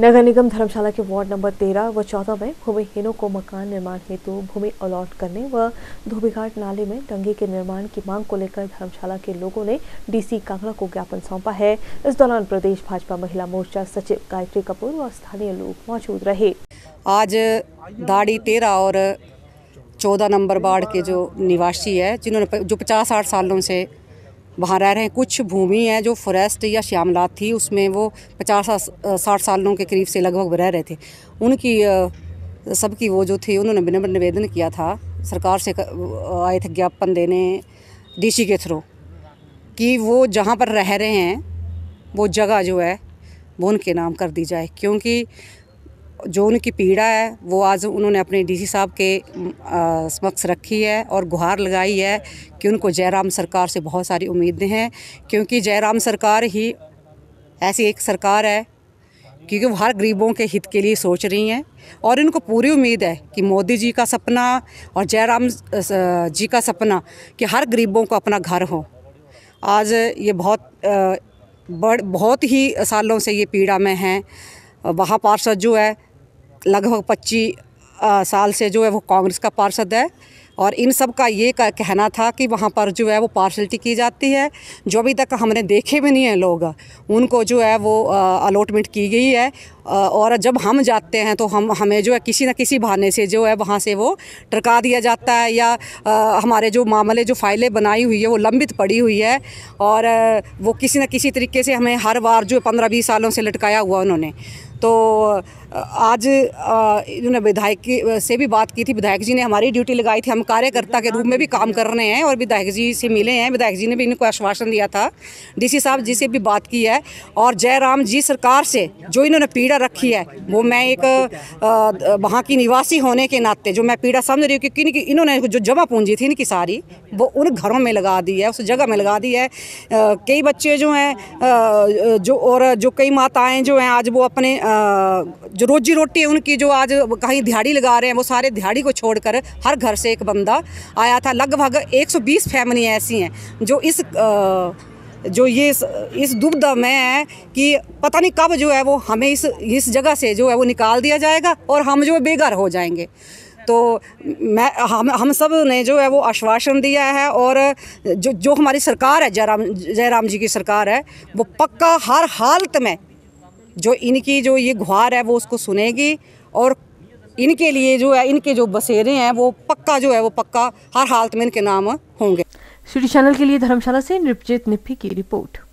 नगर निगम धर्मशाला के ward number तेरह व चौदह में भूमिहीनों को मकान निर्माण हेतु भूमि अलॉट करने व धोबीघाट नाले में टंगी के निर्माण की मांग को लेकर धर्मशाला के लोगों ने डीसी कांगड़ा को ज्ञापन सौंपा है इस दौरान प्रदेश भाजपा महिला मोर्चा सचिव गायत्री कपूर व स्थानीय लोग मौजूद रहे आज दाढ़ी तेरह और चौदह नंबर वार्ड के जो निवासी है जिन्होंने जो पचास साठ सालों से वहाँ रह रहे हैं कुछ भूमि है जो फॉरेस्ट या श्यामलात थी उसमें वो पचास साठ सालों के करीब से लगभग रह रहे थे उनकी सबकी वो जो थी उन्होंने विनम्र निवेदन किया था सरकार से आए थे ज्ञापन देने डीसी के थ्रू कि वो जहाँ पर रह रहे हैं वो जगह जो है वो उनके नाम कर दी जाए क्योंकि जो उनकी पीड़ा है वो आज उन्होंने अपने डीसी साहब के समक्ष रखी है और गुहार लगाई है कि उनको जयराम सरकार से बहुत सारी उम्मीदें हैं क्योंकि जयराम सरकार ही ऐसी एक सरकार है क्योंकि वो हर गरीबों के हित के लिए सोच रही हैं और इनको पूरी उम्मीद है कि मोदी जी का सपना और जयराम जी का सपना कि हर गरीबों को अपना घर हो आज ये बहुत बड़ बहुत ही सालों से ये पीड़ा में हैं वहाँ पार्षद जो है लगभग पच्चीस साल से जो है वो कांग्रेस का पार्षद है और इन सब का ये कहना था कि वहाँ पर जो है वो पार्सलिटी की जाती है जो अभी तक हमने देखे भी नहीं हैं लोग उनको जो है वो अलॉटमेंट की गई है और जब हम जाते हैं तो हम हमें जो है किसी न किसी बहाने से जो है वहाँ से वो टरका दिया जाता है या हमारे जो मामले जो फाइलें बनाई हुई है वो लंबित पड़ी हुई है और वो किसी न किसी तरीके से हमें हर बार जो पंद्रह बीस सालों से लटकाया हुआ उन्होंने तो आज इन्होंने विधायक की से भी बात की थी विधायक जी ने हमारी ड्यूटी लगाई थी हम कार्यकर्ता के रूप में भी काम कर रहे हैं और विधायक जी से मिले हैं विधायक जी ने भी इनको आश्वासन दिया था डीसी साहब जी से भी बात की है और जयराम जी सरकार से जो इन्होंने पीड़ा रखी है वो मैं एक वहाँ की निवासी होने के नाते जो मैं पीड़ा समझ रही हूँ क्योंकि इन्होंने जो जमा पूंजी थी इनकी सारी वो उन घरों में लगा दी है उस जगह में लगा दी है कई बच्चे जो हैं जो और जो कई माताएँ जो हैं आज वो अपने जो रोजी रोटी उनकी जो आज कहीं दिहाड़ी लगा रहे हैं वो सारे दिहाड़ी को छोड़कर हर घर से एक बंदा आया था लगभग 120 फैमिली ऐसी हैं जो इस जो ये इस, इस दुविधा में है कि पता नहीं कब जो है वो हमें इस इस जगह से जो है वो निकाल दिया जाएगा और हम जो बेघर हो जाएंगे तो मैं हम हम सब ने जो है वो आश्वासन दिया है और जो जो हमारी सरकार है जयराम जयराम जी की सरकार है वो पक्का हर हालत में जो इनकी जो ये गुहार है वो उसको सुनेगी और इनके लिए जो है इनके जो बसेरे हैं वो पक्का जो है वो पक्का हर हालत में इनके नाम होंगे सिटी चैनल के लिए धर्मशाला से नृपजीत निप्पी की रिपोर्ट